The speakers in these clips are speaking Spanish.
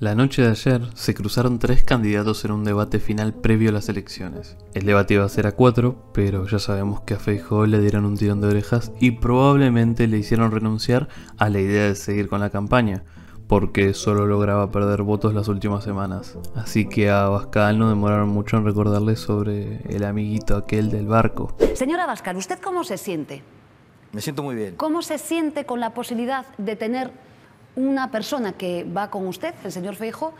La noche de ayer se cruzaron tres candidatos en un debate final previo a las elecciones. El debate iba a ser a cuatro, pero ya sabemos que a Feijóo le dieron un tirón de orejas y probablemente le hicieron renunciar a la idea de seguir con la campaña, porque solo lograba perder votos las últimas semanas. Así que a Abascal no demoraron mucho en recordarle sobre el amiguito aquel del barco. Señora Abascal, ¿usted cómo se siente? Me siento muy bien. ¿Cómo se siente con la posibilidad de tener una persona que va con usted, el señor Feijo,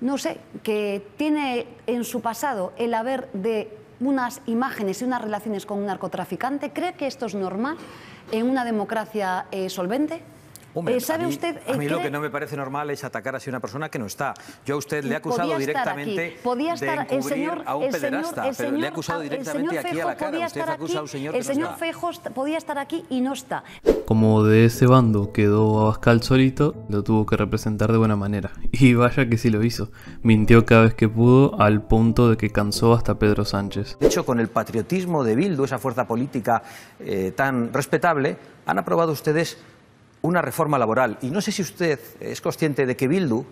no sé, que tiene en su pasado el haber de unas imágenes y unas relaciones con un narcotraficante, ¿cree que esto es normal en una democracia eh, solvente? Eh, a mí, lo que no me parece normal es atacar así a una persona que no está. Yo a usted le he acusado directamente podía estar el señor, a un pederasta, pero le he acusado ah, directamente aquí a la cara. El señor Fejo podía estar aquí y no está. Como de ese bando quedó Abascal solito, lo tuvo que representar de buena manera. Y vaya que sí lo hizo. Mintió cada vez que pudo al punto de que cansó hasta Pedro Sánchez. De hecho, con el patriotismo de Bildu, esa fuerza política eh, tan respetable, han aprobado ustedes una reforma laboral. Y no sé si usted es consciente de que Bildu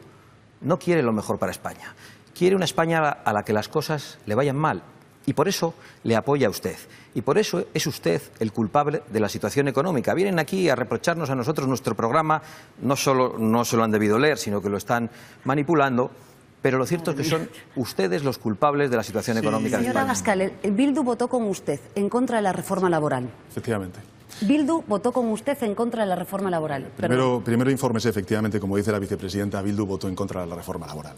no quiere lo mejor para España. Quiere una España a la que las cosas le vayan mal. Y por eso le apoya a usted. Y por eso es usted el culpable de la situación económica. Vienen aquí a reprocharnos a nosotros nuestro programa. No solo no se lo han debido leer, sino que lo están manipulando. Pero lo cierto es que son ustedes los culpables de la situación económica. Señora Gascal, Bildu votó con usted en contra de la reforma laboral. Efectivamente. Bildu votó con usted en contra de la reforma laboral. Primero, primero informes efectivamente, como dice la vicepresidenta, Bildu votó en contra de la reforma laboral.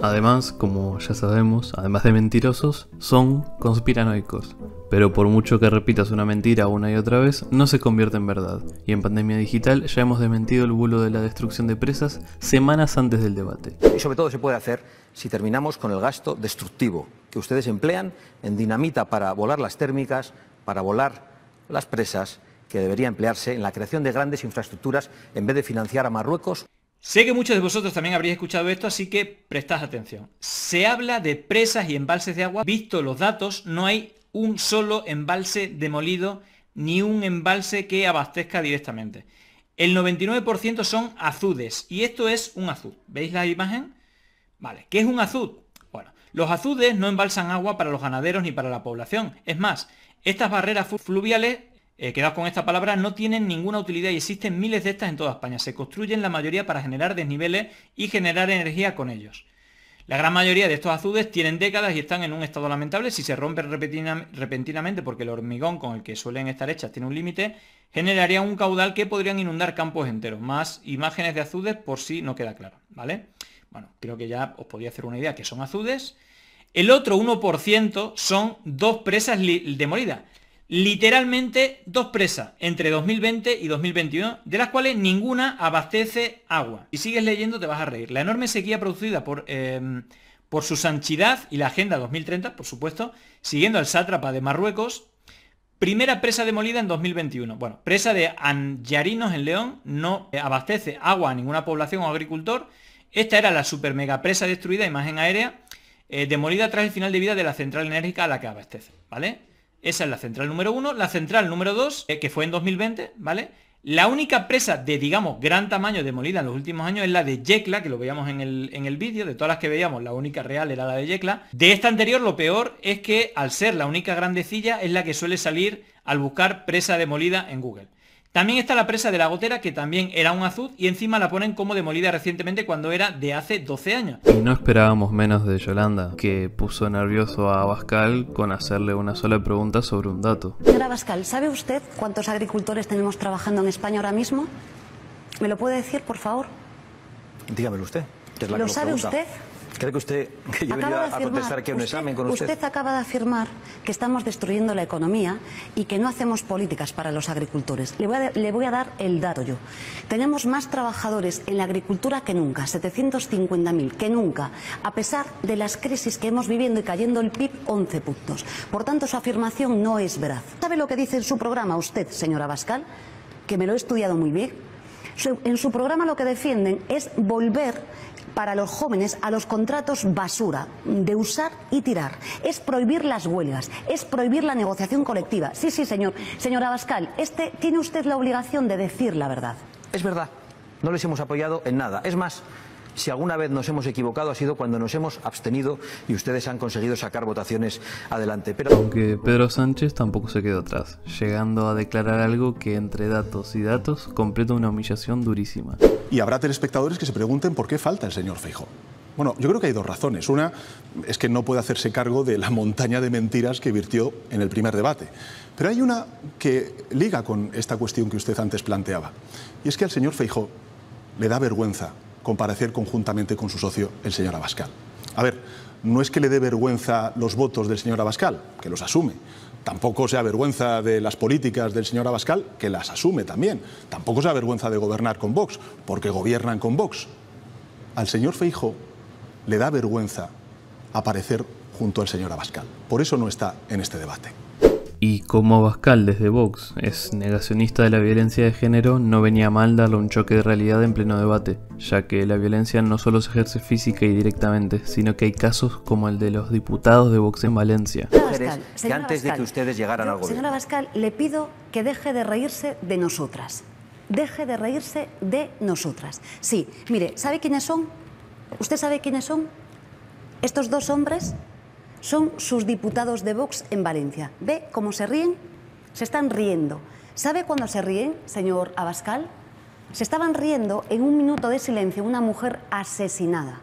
Además, como ya sabemos, además de mentirosos, son conspiranoicos. Pero por mucho que repitas una mentira una y otra vez, no se convierte en verdad. Y en pandemia digital ya hemos desmentido el bulo de la destrucción de presas semanas antes del debate. Y sobre todo se puede hacer si terminamos con el gasto destructivo que ustedes emplean en dinamita para volar las térmicas, para volar las presas que debería emplearse en la creación de grandes infraestructuras en vez de financiar a Marruecos. Sé que muchos de vosotros también habréis escuchado esto, así que prestad atención. Se habla de presas y embalses de agua. Visto los datos, no hay un solo embalse demolido ni un embalse que abastezca directamente. El 99% son azudes y esto es un azud. ¿Veis la imagen? Vale, ¿qué es un azud? Bueno, los azudes no embalsan agua para los ganaderos ni para la población. Es más, estas barreras fluviales eh, quedaos con esta palabra, no tienen ninguna utilidad y existen miles de estas en toda España. Se construyen la mayoría para generar desniveles y generar energía con ellos. La gran mayoría de estos azudes tienen décadas y están en un estado lamentable. Si se rompen repentinamente porque el hormigón con el que suelen estar hechas tiene un límite, generaría un caudal que podrían inundar campos enteros. Más imágenes de azudes por si no queda claro, ¿vale? Bueno, creo que ya os podía hacer una idea que son azudes. El otro 1% son dos presas demolidas literalmente dos presas entre 2020 y 2021, de las cuales ninguna abastece agua. Y sigues leyendo, te vas a reír. La enorme sequía producida por, em, por su sanchidad y la Agenda 2030, por supuesto, siguiendo al sátrapa de Marruecos, primera presa demolida en 2021. Bueno, presa de anjarinos en León, no abastece agua a ninguna población o agricultor. Esta era la super mega presa destruida, imagen aérea, eh, demolida tras el final de vida de la central enérgica a la que abastece, ¿vale? Esa es la central número 1. La central número 2, eh, que fue en 2020, ¿vale? La única presa de, digamos, gran tamaño demolida en los últimos años es la de Yecla, que lo veíamos en el, vídeo, de todas las que veíamos, la única real era la de Yecla. De esta anterior, lo peor es que, al ser la única grandecilla, es la que suele salir al buscar presa demolida en Google. También está la presa de la gotera, que también era un azud, y encima la ponen como demolida recientemente cuando era de hace 12 años. Y no esperábamos menos de Yolanda, que puso nervioso a Abascal con hacerle una sola pregunta sobre un dato. Señora Abascal, ¿sabe usted cuántos agricultores tenemos trabajando en España ahora mismo? ¿Me lo puede decir, por favor? Dígamelo usted. ¿Lo, sabe usted? ¿Cree que usted acaba a un examen con usted? Usted acaba de afirmar que estamos destruyendo la economía y que no hacemos políticas para los agricultores. Le voy a, dar el dato yo. Tenemos más trabajadores en la agricultura que nunca, 750.000 que nunca, a pesar de las crisis que hemos vivido y cayendo el PIB 11 puntos. Por tanto, su afirmación no es veraz. ¿Sabe lo que dice en su programa usted, señora Bascal? Que me lo he estudiado muy bien. En su programa lo que defienden es volver para los jóvenes a los contratos basura, de usar y tirar. Es prohibir las huelgas, es prohibir la negociación colectiva. Sí, sí, señor. Señora Bascal, este, tiene usted la obligación de decir la verdad. Es verdad. No les hemos apoyado en nada. Es más, si alguna vez nos hemos equivocado ha sido cuando nos hemos abstenido y ustedes han conseguido sacar votaciones adelante. Pero... Aunque Pedro Sánchez tampoco se quedó atrás, llegando a declarar algo que entre datos y datos completa una humillación durísima. Y habrá telespectadores que se pregunten por qué falta el señor Feijóo. Bueno, yo creo que hay dos razones. Una es que no puede hacerse cargo de la montaña de mentiras que virtió en el primer debate. Pero hay una que liga con esta cuestión que usted antes planteaba. Y es que al señor Feijó le da vergüenza comparecer conjuntamente con su socio, el señor Abascal. A ver, no es que le dé vergüenza los votos del señor Abascal, que los asume. Tampoco se avergüenza de las políticas del señor Abascal, que las asume también. Tampoco se avergüenza de gobernar con Vox, porque gobiernan con Vox. Al señor Feijo le da vergüenza aparecer junto al señor Abascal. Por eso no está en este debate. Y como Abascal desde Vox es negacionista de la violencia de género, no venía mal darle un choque de realidad en pleno debate, ya que la violencia no solo se ejerce física y directamente, sino que hay casos como el de los diputados de Vox en Valencia. Señora Abascal, le pido que deje de reírse de nosotras. Deje de reírse de nosotras. Sí, mire, ¿sabe quiénes son? ¿Usted sabe quiénes son? Estos dos hombres son sus diputados de Vox en Valencia. ¿Ve cómo se ríen? Se están riendo. ¿Sabe cuándo se ríen, señor Abascal? Se estaban riendo en un minuto de silencio una mujer asesinada.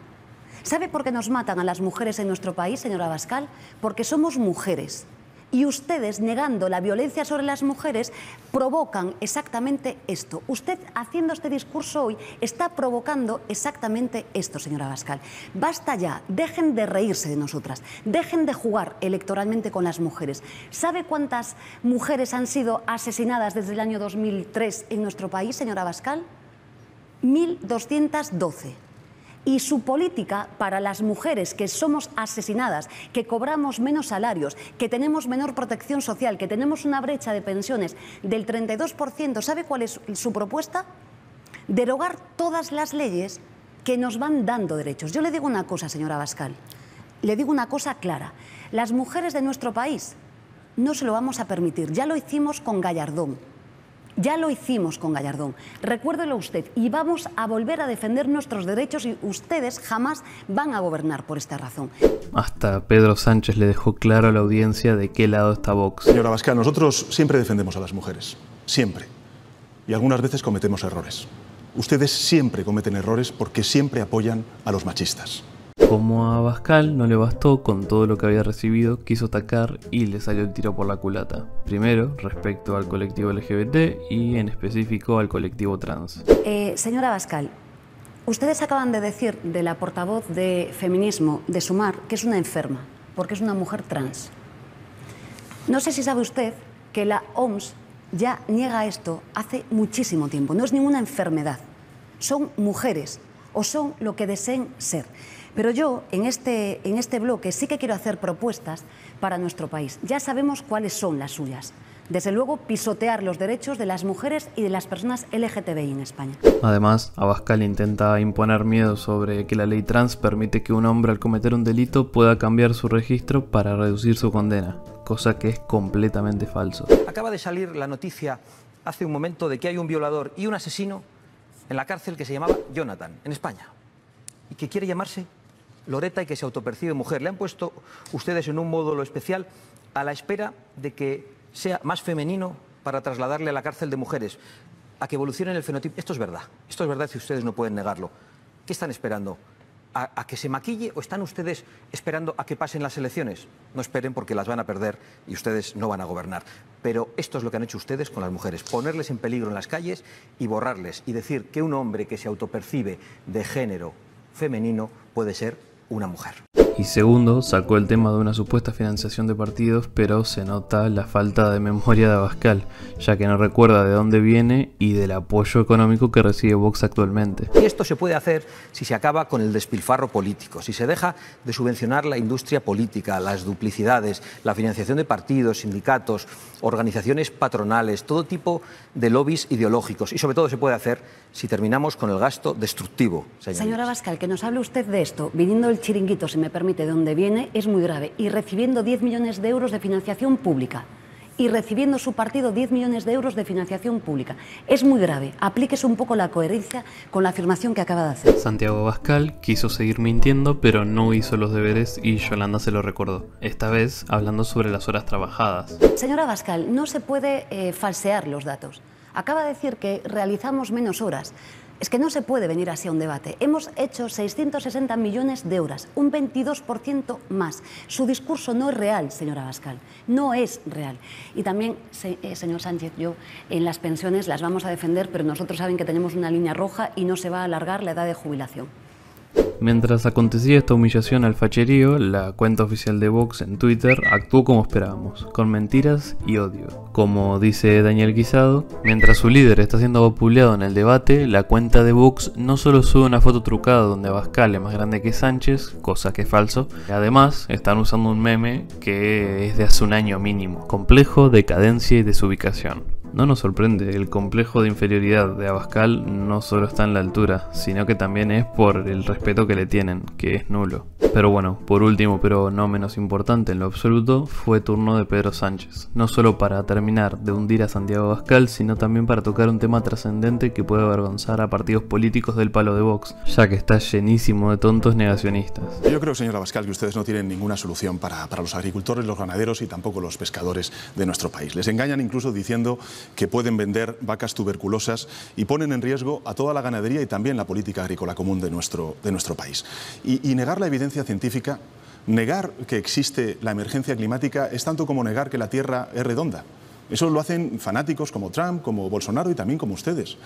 ¿Sabe por qué nos matan a las mujeres en nuestro país, señor Abascal? Porque somos mujeres. Y ustedes, negando la violencia sobre las mujeres, provocan exactamente esto. Usted, haciendo este discurso hoy, está provocando exactamente esto, señora Bascal. Basta ya, dejen de reírse de nosotras, dejen de jugar electoralmente con las mujeres. ¿Sabe cuántas mujeres han sido asesinadas desde el año 2003 en nuestro país, señora Bascal? 1.212 y su política para las mujeres que somos asesinadas, que cobramos menos salarios, que tenemos menor protección social, que tenemos una brecha de pensiones del 32%. ¿Sabe cuál es su propuesta? Derogar todas las leyes que nos van dando derechos. Yo le digo una cosa, señora Bascal, le digo una cosa clara. Las mujeres de nuestro país no se lo vamos a permitir. Ya lo hicimos con Gallardón ya lo hicimos con Gallardón. Recuérdelo usted y vamos a volver a defender nuestros derechos y ustedes jamás van a gobernar por esta razón. Hasta Pedro Sánchez le dejó claro a la audiencia de qué lado está Vox. Señora Vasca, nosotros siempre defendemos a las mujeres. Siempre. Y algunas veces cometemos errores. Ustedes siempre cometen errores porque siempre apoyan a los machistas. Como a Abascal no le bastó con todo lo que había recibido, quiso atacar y le salió el tiro por la culata. Primero, respecto al colectivo LGBT y en específico al colectivo trans. Eh, señora Abascal, ustedes acaban de decir de la portavoz de feminismo de Sumar que es una enferma, porque es una mujer trans. No sé si sabe usted que la OMS ya niega esto hace muchísimo tiempo. No es ninguna enfermedad. Son mujeres o son lo que deseen ser. Pero yo en este, en este bloque sí que quiero hacer propuestas para nuestro país. Ya sabemos cuáles son las suyas desde luego pisotear los derechos de las mujeres y de las personas LGTBI en España. Además, Abascal intenta imponer miedo sobre que la ley trans permite que un hombre al cometer un delito pueda cambiar su registro para reducir su condena, cosa que es completamente falso. Acaba de salir la noticia hace un momento de que hay un violador y un asesino en la cárcel que se llamaba Jonathan, en España, y que quiere llamarse Loreta y que se autopercibe mujer. Le han puesto ustedes en un módulo especial a la espera de que sea más femenino para trasladarle a la cárcel de mujeres, a que evolucione el fenotipo. Esto es verdad, esto es verdad si ustedes no pueden negarlo. ¿Qué están esperando? ¿A, que se maquille o están ustedes esperando a que pasen las elecciones? No esperen porque las van a perder y ustedes no van a gobernar. Pero esto es lo que han hecho ustedes con las mujeres, ponerles en peligro en las calles y borrarles y decir que un hombre que se autopercibe de género femenino puede ser una mujer. Y segundo, sacó el tema de una supuesta financiación de partidos, pero se nota la falta de memoria de Abascal, ya que no recuerda de dónde viene y del apoyo económico que recibe Vox actualmente. Y esto se puede hacer si se acaba con el despilfarro político, si se deja de subvencionar la industria política, las duplicidades, la financiación de partidos, sindicatos, organizaciones patronales, todo tipo de lobbies ideológicos. Y sobre todo se puede hacer si terminamos con el gasto destructivo. Señora Bascal, que nos hable usted de esto, viniendo el chiringuito, si me permite, de donde viene, es muy grave, y recibiendo 10 millones de euros de financiación pública. Y recibiendo su partido 10 millones de euros de financiación pública. Es muy grave. Aplíquese un poco la coherencia con la afirmación que acaba de hacer. Santiago Bascal quiso seguir mintiendo, pero no hizo los deberes y Yolanda se lo recordó. Esta vez hablando sobre las horas trabajadas. Señora Bascal, no se puede eh, falsear los datos acaba de decir que realizamos menos horas. Es que no se puede venir así a un debate. Hemos hecho 660 millones de horas, un 22% más. Su discurso no es real, señora Bascal, no es real. Y también, eh, señor Sánchez, yo en las pensiones las vamos a defender, pero nosotros saben que tenemos una línea roja y no se va a alargar la edad de jubilación. Mientras acontecía esta humillación al facherío, la cuenta oficial de Vox en Twitter actuó como esperábamos, con mentiras y odio. Como dice Daniel Guisado, mientras su líder está siendo vapuleado en el debate, la cuenta de Vox no solo sube una foto trucada donde Abascal es más grande que Sánchez, cosa que es falso, además están usando un meme que es de hace un año mínimo, complejo, decadencia y desubicación. No nos sorprende, el complejo de inferioridad de Abascal no solo está en la altura, sino que también es por el respeto que le tienen, que es nulo. Pero bueno, por último, pero no menos importante en lo absoluto, fue turno de Pedro Sánchez, no solo para terminar de hundir a Santiago Abascal, sino también para tocar un tema trascendente que puede avergonzar a partidos políticos del palo de Vox, ya que está llenísimo de tontos negacionistas. Yo creo, señora Abascal, que ustedes no tienen ninguna solución para, para los agricultores, los ganaderos y tampoco los pescadores de nuestro país. Les engañan incluso diciendo que pueden vender vacas tuberculosas y ponen en riesgo a toda la ganadería y también la política agrícola común de nuestro, de nuestro país. Y, y negar la evidencia científica, negar que existe la emergencia climática es tanto como negar que la Tierra es redonda. Eso lo hacen fanáticos como Trump, como Bolsonaro y también como ustedes.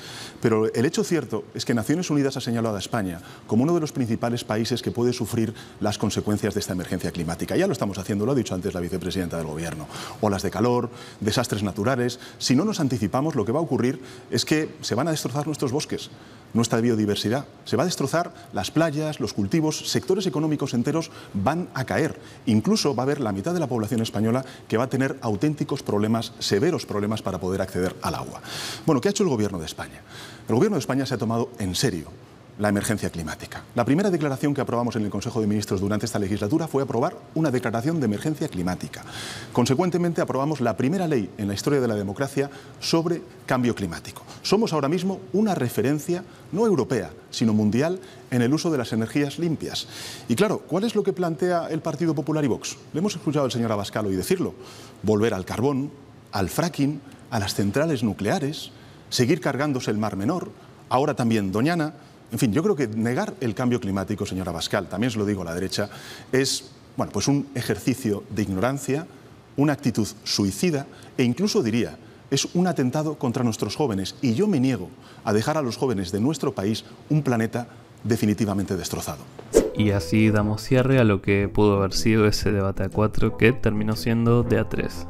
Pero el hecho cierto es que Naciones Unidas ha señalado a España como uno de los principales países que puede sufrir las consecuencias de esta emergencia climática. Ya lo estamos haciendo, lo ha dicho antes la vicepresidenta del Gobierno. Olas de calor, desastres naturales. Si no nos anticipamos, lo que va a ocurrir es que se van a destrozar nuestros bosques, nuestra biodiversidad. Se va a destrozar las playas, los cultivos, sectores económicos enteros van a caer. Incluso va a haber la mitad de la población española que va a tener auténticos problemas severos problemas para poder acceder al agua. Bueno, ¿qué ha hecho el Gobierno de España? El Gobierno de España se ha tomado en serio la emergencia climática. La primera declaración que aprobamos en el Consejo de Ministros durante esta legislatura fue aprobar una declaración de emergencia climática. Consecuentemente, aprobamos la primera ley en la historia de la democracia sobre cambio climático. Somos ahora mismo una referencia, no europea, sino mundial, en el uso de las energías limpias. Y claro, ¿cuál es lo que plantea el Partido Popular y Vox? Le hemos escuchado al señor Abascal hoy decirlo. Volver al carbón, al fracking, a las centrales nucleares, seguir cargándose el Mar Menor, ahora también Doñana. En fin, yo creo que negar el cambio climático, señora Bascal, también se lo digo a la derecha, es bueno, pues un ejercicio de ignorancia, una actitud suicida e incluso diría es un atentado contra nuestros jóvenes y yo me niego a dejar a los jóvenes de nuestro país un planeta definitivamente destrozado. Y así damos cierre a lo que pudo haber sido ese debate a 4 que terminó siendo de a 3.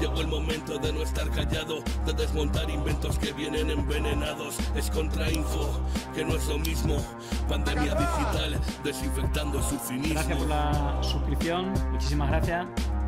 Llegó el momento de no estar callado, de desmontar inventos que vienen envenenados. Es contrainfo, que no es lo mismo. Pandemia digital, desinfectando su cinismo. Gracias por la suscripción, muchísimas gracias.